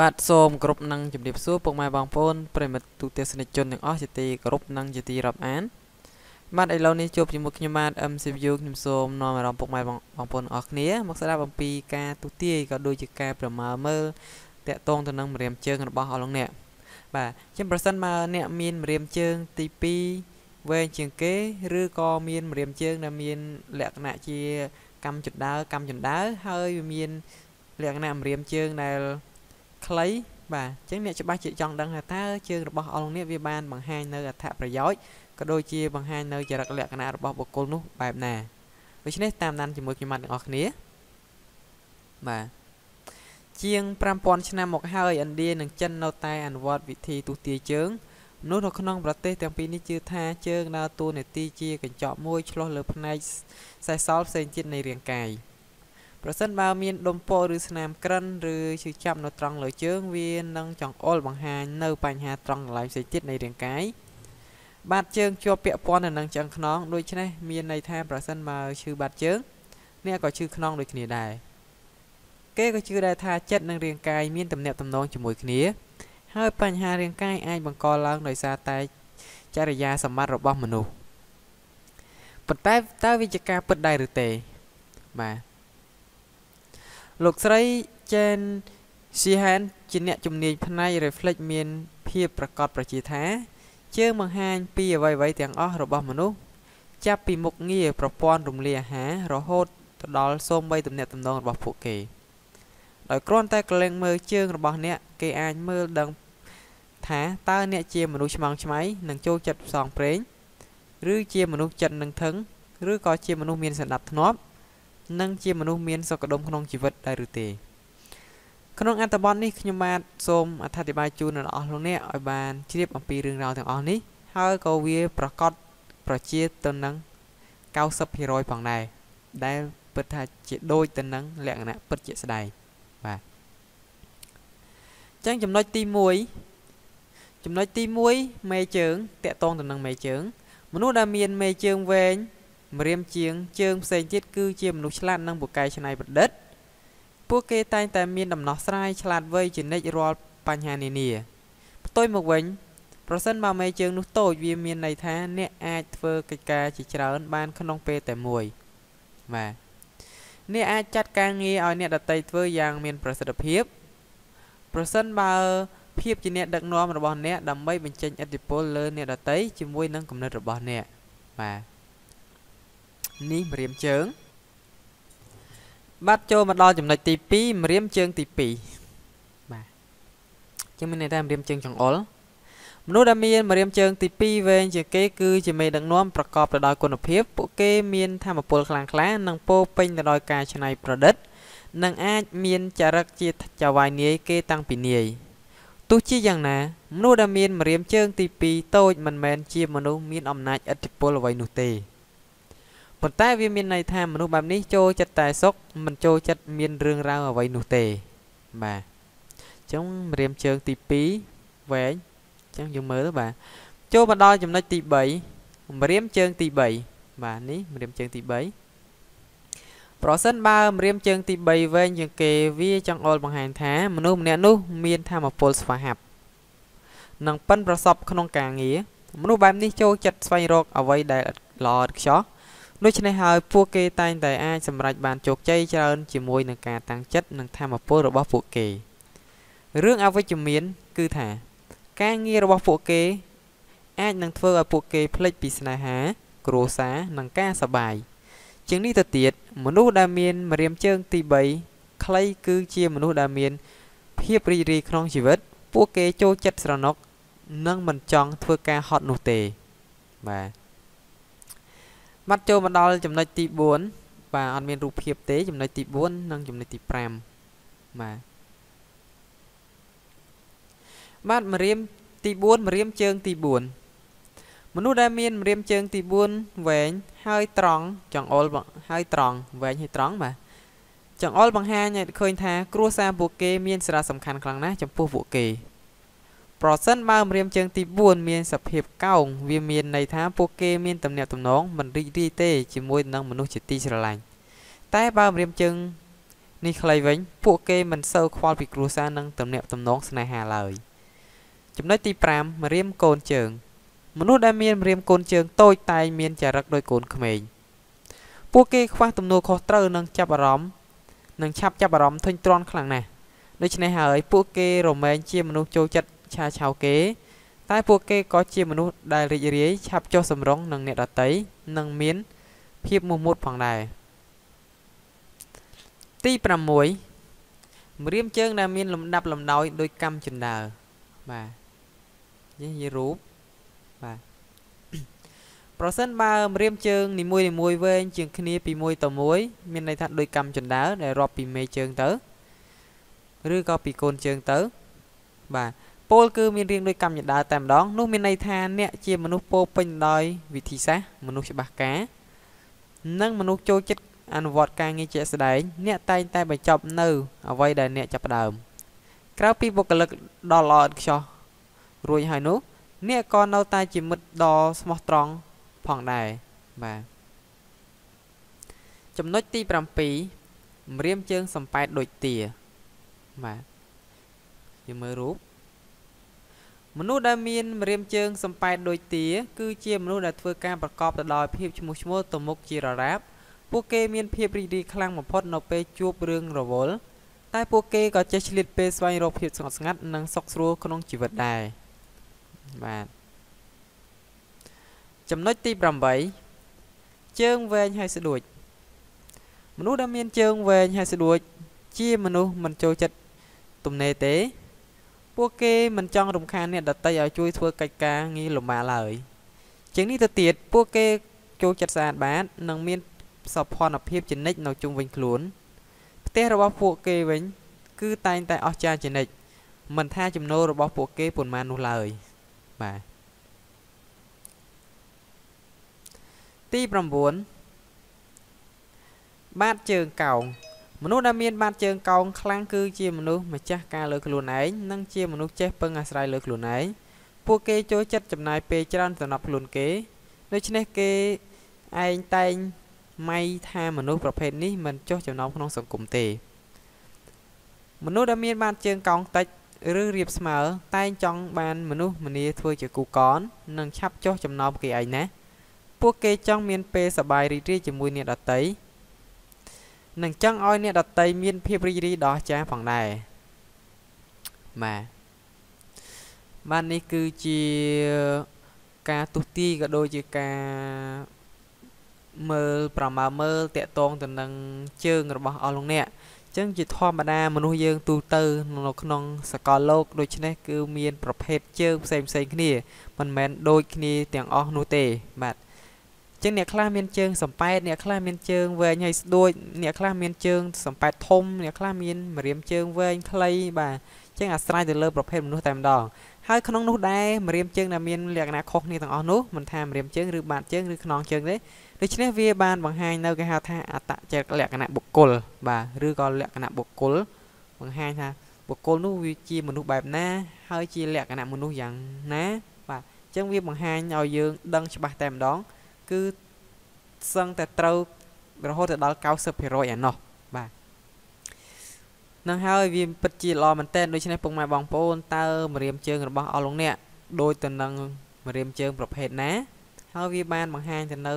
បាទសូមគោរពនឹងជំរាបសួរពុកម៉ែបងប្អូនប្រិមិត្តទូទេសនិកជនទាំងអស់ជាទីគោរពនិងជាទីរាប់អានបាទឥឡូវនេះជួបជាមួយខ្ញុំបាទ MCU ខ្ញុំសូមនាំអារម្មណ៍ពុកម៉ែបងប្អូនទាំងអស់គ្នា មកស្ដាប់អំពីការទូទាយក៏ដូចជាការប្រមើលមើលតាក់ទងទៅនឹងម្រាមជើងរបស់អស់លោកអ្នកបាទចឹងប្រសិនបើអ្នក មានម្រាមជើងទី2វែងជាងគេ ឬក៏មានម្រាមជើងដែលមានលក្ខណៈជាកម្មចណ្ដើកម្មចណ្ដើហើយវាមានលក្ខណៈម្រាមជើងដែលខ្លីបាទអញ្ចឹងអ្នកច្បាស់ជាចង់ដឹងថាតើជើងរបស់អង្គនេះវាបានបង្ហាញនៅអត្ថប្រយោជន៍ក៏ដូចជាបង្ហាញនៅចរិតលក្ខណៈរបស់បុគ្គលនោះបែបណាដូច្នេះតាមដានជាមួយខ្ញុំបាទទាំងអស់គ្នាបាទជាង5000ឆ្នាំមកហើយឥណ្ឌានិងចិននៅតែអនុវត្តវិធីទូទាយជើងនោះនៅក្នុងប្រទេសទាំងពីរនេះជឿថាជើងដើរតួនាទីជាកញ្ចក់មួយឆ្លុះលើផ្នែកសេសសល់ផ្សេងទៀតនៃរាងកាយ។ប្រសិនបើមានដុំពោឬស្នាមក្រិនឬឈឺចាប់នៅត្រង់លើជើង វានឹងចង្អុលបង្ហាញនៅបញ្ហាត្រង់កន្លែងផ្សេងទៀតនៃរាងកាយបាតជើងជាប់ពាក់ព័ន្ធទៅនឹងឆ្អឹងខ្នងដូច្នេះមានន័យថា ប្រសិនបើឈឺបាតជើងអ្នកក៏ឈឺខ្នងដូចគ្នាដែរគេក៏ជឿដែរថាចិត្តនិងរាងកាយមានទំនាក់ទំនងជាមួយ គ្នា ហើយបញ្ហារាងកាយអាច បង្កឡើងដោយសារតែចរិយាសម្បត្តិរបស់មនុស្សប៉ុន្តែតើវាជាការពិតដែរឬទេបាទលោកស្រី Chen Sheehan ជាអ្នកជំនាញផ្នែក reflex មាន ភាពប្រកបប្រជាថាជើងបង្ហាញពីអ្វីៗទាំងអស់របស់មនុស្សចាប់ពីមុខងារប្រព័ន្ធរំលាយអាហាររហូតទៅដល់សូម្បីទំនាក់ទំនងរបស់ពួកគេដោយគ្រាន់តែកលែងមើលជើងរបស់អ្នក គេអាចមើលដឹងថាតើអ្នក ជាមនុស្សឆ្មងឆ្មៃនិងចូលចិត្តផ្សងព្រេងឬជាមនុស្សចិត្តនឹងថឹងឬក៏ជាមនុស្សមានសណ្ដាប់ធ្នាប់និងជាមនុស្សមានសុខដុមក្នុងជីវិតដែរឬទេក្នុងអត្ថបទនេះខ្ញុំបាទសូមអធិប្បាយជូនដល់អស់លោកអ្នកឲ្យបានជ្រាបអំពីរឿងរ៉ាវទាំងអស់នេះហើយក៏វា ប្រកបប្រជាទៅនឹង90%ផងដែរដែលពិតថាជាដូចទៅនឹងលក្ខណៈពិតជាស្ដែងបាទចឹងចំណុចទី1ចំណុចទី1មេជើងតាក់តងទៅនឹងមេជើង មនុស្សដែលមាន មេជើងវែងម្រាមជាងជើងផ្សេងទៀតគឺជាមនុស្សឆ្លាតនិងពូកែច្នៃប្រឌិត ពួកគេតែងតែមានដំណោះស្រាយឆ្លាតវៃជានិច្ចរាល់បញ្ហានានាផ្ទុយមកវិញ ប្រសិនបើមេជើងនោះតូចវាមានន័យថា អ្នកអាចធ្វើកិច្ចការជាច្រើន បាន ក្នុងពេលតែមួយបាទអ្នកអាចចាត់ការងារឲ្យអ្នកដតីធ្វើយ៉ាង មាន ប្រសិទ្ធភាពប្រសិនបើភាពជាអ្នកដឹកនាំរបស់អ្នកដើម្បីបញ្ចេញឥទ្ធិពលលើអ្នកដតីជាមួយនឹងគំនិតរបស់អ្នកបាទនេះម្រាមជើងបាទចូលមកដល់ចំណុចទី2ម្រាមជើងទី2បាទចឹងមានន័យថាម្រាមជើងចង្អុលមនុស្សដែលមានម្រាមជើង ទី2វែងជាងគេគឺជាមេដឹកនាំប្រកបទៅដោយគុណភាពពួកគេមានធម៌ពលខ្លាំងក្លានិងពោពេញទៅដោយការច្នៃប្រឌិតនិងអាចមានចរិតជាចៅហ្វាយនាយគេតាំងពីនាយទោះជាយ៉ាងណាមនុស្សដែលមានម្រាម ជើង ទី2តូចមិនមែនជាមនុស្សមានអំណាចឥទ្ធិពលអ្វីនោះទេប៉ុន្តែវាមានន័យថាមនុស្សបែបនេះចូលចិត្តតែសុខមិនចូលចិត្តមានរឿងរ៉ាវអ្វីនោះទេបាទអញ្ចឹងរៀមជើងទី2វែងអញ្ចឹងយើងមើលទៅបាទចូលមកដល់ចំណុចទី3រៀមជើងទី3បាទនេះរៀមជើងទី3ប្រសិនបើរៀមជើងទី3វែងជាងគេវាចង្អុលបង្ហាញថា មនុស្សម្នាក់នោះមានធម៌ពលស្វាហាប់និងប៉ិនប្រសពក្នុងការងារមនុស្សបែបនេះចូលចិត្តស្វែងរកអ្វីដែលល្អឥតខ្ចោះដូច្នេះហើយពួកគេតែងតែអាចសម្រេចបានជោគជ័យច្រើន ជាមួយនឹងការតាំងចិត្តនិងធម៌ពលរបស់ពួកគេរឿងអវិជ្ជមានគឺថាការងាររបស់ពួកគេអាចនឹងធ្វើឲ្យពួកគេភ្លេចពីស្នេហាគ្រួសារនិងការសប្បាយជាងនេះទៅទៀតមនុស្សដែលមានម្រាមជើងទី3ខ្លីគឺជាមនុស្សដែលមាន ភាពរីករាយក្នុងជីវិតពួកគេចូលចិត្តស្រណុកនិងមិនចង់ធ្វើការហត់នោះទេបាទបាទចូលមកដល់ចំណុចទី4បាទអត់មានរូបភាពទេ ចំណុចទី4និងចំណុចទី5បាទបាទម្រាមទី4ម្រាមជើងទី4មនុស្សដែលមានម្រាមជើង ទី4វែងហើយត្រង់ចង្អុលហើយត្រង់វែងហើយត្រង់បាទចង្អុលបង្ហាញឲ្យឃើញថា គ្រួសារពួកគេមានសារៈសំខាន់ខ្លាំងណាស់ចំពោះពួកគេប្រសិនបើម្រាមជើងទី4មានសភាពកោងវាមានន័យថាពួកគេមានទំនាក់ទំនងមិនរីករាយទេជាមួយនឹងមនុស្សជាទីស្រឡាញ់តែបើម្រាមជើងនេះខ្លីវិញពួកគេមិនសូវខ្វល់ពីគ្រួសារនិងទំនាក់ទំនងស្នេហាឡើយចំណុចទី5ម្រាមកូនជើងមនុស្សដែលមានម្រាមកូនជើងតូចតែងមានចរិតដោយកូនក្មេងពួកគេខ្វះទំនួលខុសត្រូវនិងចាប់អារម្មណ៍និងឆាប់ចាប់អារម្មណ៍ធុញទ្រាន់ខ្លាំងណាស់ដូច្នេះហើយពួកគេរមែងជាមនុស្សចូលចិត្តឆាឆៅគេតែពួកគេក៏ជាមនុស្សដែលរីករាយ ឆាប់ចុះសម្រុងនឹងអ្នកដតីនិងមាន ភាពមោះមុតផងដែរទី6ម្រាមជើងដែលមាន លំដាប់លំដោយ ដោយ កម្មចិន្តាបាទនេះជារូបបាទប្រសិនបើម្រាមជើងនីមួយនីមួយវែងជាងគ្នាពីមួយទៅមួយមានន័យថាដូចកម្មចិន្តាដែលរាប់ពីមេជើងទៅឬក៏ពីកូនជើងទៅបាទពោលគឺមានរៀងដូចកម្មយដាតែម្ដងនោះមានន័យថា អ្នកជាមនុស្សពោពេញដោយវិធីសាស្ត្រមនុស្សច្បាស់ការ និងមនុស្សចូលចិត្តអនុវត្តការងារជាក់ស្ដែងអ្នកតែងតែបញ្ចប់នៅអ្វីដែលអ្នកចាប់ផ្ដើមក្រៅពីបុគ្គលិកដ៏ល្អឥតខ្ចោះរួចហើយនោះអ្នកក៏នៅតែជាមិត្តដ៏ស្មោះត្រង់ផងដែរបាទចំណុចទី7ម្រាមជើងសំប៉ែតដូចទាបាទយើងមើលរូបមនុស្សដែលមានម្រាមជើងសំប៉ែតដូចទាគឺជាមនុស្សដែលធ្វើការប្រកបទៅដោយភាពឈ្មោះឈ្មោលទៅមុខជាររាប ពួកគេ មានភាពរីករាយខ្លាំងបំផុតនៅពេលជួបរឿងរវល់តែពួកគេក៏ចេះឆ្លៀតពេលស្វែងរកភាពស្ងប់ស្ងាត់និងសុខស្រួលក្នុងជីវិតដែរបាទចំណុចទី8ជើងវែងហើយស្ដួចមនុស្សដែលមានជើងវែងហើយស្ដួចជាមនុស្សមិនចូលចិត្តទំនេរទេពួកគេមិនចង់រំខានអ្នកដតីឲ្យជួយធ្វើកិច្ចការងារលំបាកឡើយជាងនេះទៅទៀតពួកគេចូលចិត្តស្អាតបាតនិងមានសោភ័ណភាពចនិចនៅជុំវិញខ្លួន ផ្ទះរបស់ពួកគេវិញគឺ តែងតែអស្ចារ្យចនិចមិនថាចំណូលរបស់ពួកគេប៉ុន្មាននោះឡើយបាទទី9បាតជើងកោងមនុស្សដែលមានបាតជើងកោងខ្លាំងគឺជាមនុស្សម្ចាស់ការលើខ្លួនឯងនិងជាមនុស្សចេះពឹងអាស្រ័យលើខ្លួនឯងពួកគេចូលចិត្តចំណាយពេលច្រើនសម្រាប់ខ្លួនគេដូច្នេះគេឯងតែងម៉ៃថាមនុស្សប្រភេទនេះមិនចុះចំណោមក្នុងសង្គមទេមនុស្សដែលមានបាតជើងកោងតិចឬរៀបស្មើតែងចង់បានមនុស្សម្នាធ្វើជាគូកននិងឆាប់ចុះចំណោមគេឯងណាស់ពួកគេចង់មានពេលសប្បាយរីករាយជាមួយអ្នកដទៃនឹងចង់ឲ្យអ្នកដតីមានភាពរីករាយដោះចាផងដែរបាទបាននេះគឺជាការទុះទីក៏ដូចជាការមើលប្រមើមើលតាក់ទងទៅនឹងជើងរបស់អស់លោកអ្នកចឹងជាធម្មតាមនុស្សយើង ទូទៅនៅក្នុង សកលលោកដូច្នេះគឺ មានប្រភេទជើងផ្សេងៗគ្នាមិនមែនដូចគ្នាទាំងអស់នោះទេបាទចឹងអ្នកខ្លះមានជើងសំប៉ែតអ្នកខ្លះមានជើងវែងហើយស្ដួចអ្នកខ្លះមានជើងសំប៉ែតធំអ្នកខ្លះមានម្រាមជើងវែងខ្លីបាទចឹងអាស្រ័យទៅលើប្រភេទមនុស្សតែម្ដងហើយក្នុងនោះដែរម្រាមជើងដែលមានលក្ខណៈខុសគ្នាទាំងអស់នោះមិនថាម្រាមជើងឬបាតជើងឬខ្នងជើងទេដូច្នេះវាបានបង្ហាញនៅគេហៅថាអត្តចរិតលក្ខណៈបុគ្គលបាទឬក៏លក្ខណៈបុគ្គលបង្ហាញថាបុគ្គលនោះវាជាមនុស្សបែបណា ហើយជាលក្ខណៈមនុស្សយ៉ាងណាបាទអញ្ចឹងវាបង្ហាញឲ្យយើងដឹងច្បាស់តែម្ដងគឺសឹងតែត្រូវរហូតទៅដល់90%ឯណោះបាទនឹងហើយវាពិតជាល្អមែនតើដូច្នេះពុកម៉ែបងប្អូនតើម្រាមជើងរបស់អស់លោកអ្នកដូចទៅនឹងម្រាមជើង ប្រភេទណាហើយវាបានបង្ហាញទៅនៅ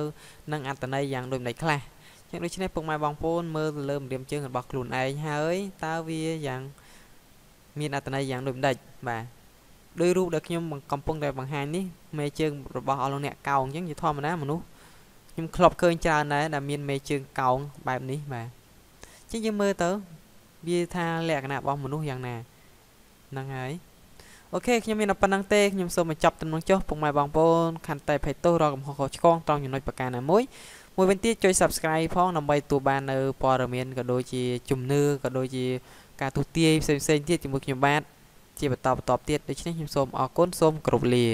នឹងអត្តន័យយ៉ាងដូចម្ដេចខ្លះចឹងដូច្នេះពុកម៉ែបងប្អូនមើលទៅលើម្រាមជើងរបស់ខ្លួនឯងហើយតើវាយ៉ាងមានអត្តន័យយ៉ាងដូចម្ដេចបាទដោយរូបដែលខ្ញុំកំពុងតែបង្ហាញនេះមេជើងរបស់អស់លោកអ្នកកោងអញ្ចឹងជាធម្មតាមនុស្សខ្ញុំធ្លាប់ឃើញច្រើនដែរដែលមានមេជើងកោងបែបនេះបាទអញ្ចឹងយើងមើលទៅវាថាលក្ខណៈរបស់មនុស្សយ៉ាងណាហ្នឹងហើយអូខេខ្ញុំមានតែប៉ុណ្្នឹងទេខ្ញុំសូមបញ្ចប់ទំនុកចុះពុកម៉ែបងប្អូនខន្តីភ័យទោសរកកំហុសខុសឆ្គងត្រង់ចំណុចប្រការណាមួយមួយវិញទៀតជួយ Subscribe ផងដើម្បីទទួលបាននៅព័ត៌មានក៏ដូចជាជំនឿក៏ដូចជាការទូទាយផ្សេងៗទៀតជាមួយខ្ញុំបាទជាបន្តបន្ទាប់ទៀតដូច្នេះខ្ញុំសូមអរគុណសូមគោរពលា